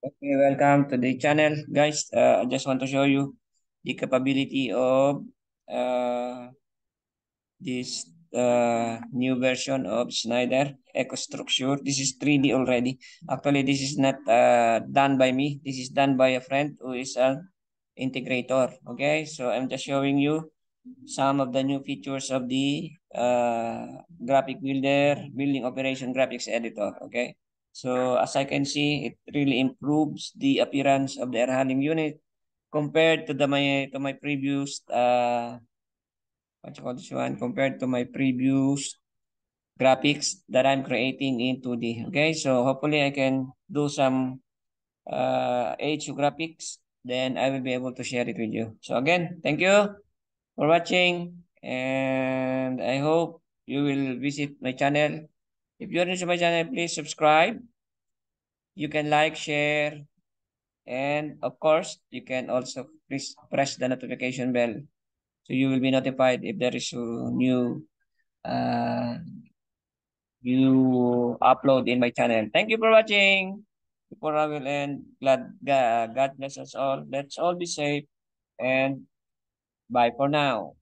Okay, welcome to the channel, guys. Uh, I just want to show you the capability of uh, this uh, new version of Schneider EcoStruxure. This is 3D already. Actually, this is not uh, done by me. This is done by a friend who is an integrator. Okay, so I'm just showing you some of the new features of the uh, graphic builder, building operation graphics editor. Okay. So as I can see, it really improves the appearance of the air handling unit compared to the my to my previous uh what you call this one compared to my previous graphics that I'm creating in 2D. Okay, so hopefully I can do some uh HU graphics, then I will be able to share it with you. So again, thank you for watching and I hope you will visit my channel if you're new to my channel, please subscribe. You can like, share, and of course, you can also please press the notification bell. So you will be notified if there is a new uh, new upload in my channel. Thank you for watching. Before I will end, glad God bless us all. Let's all be safe. And bye for now.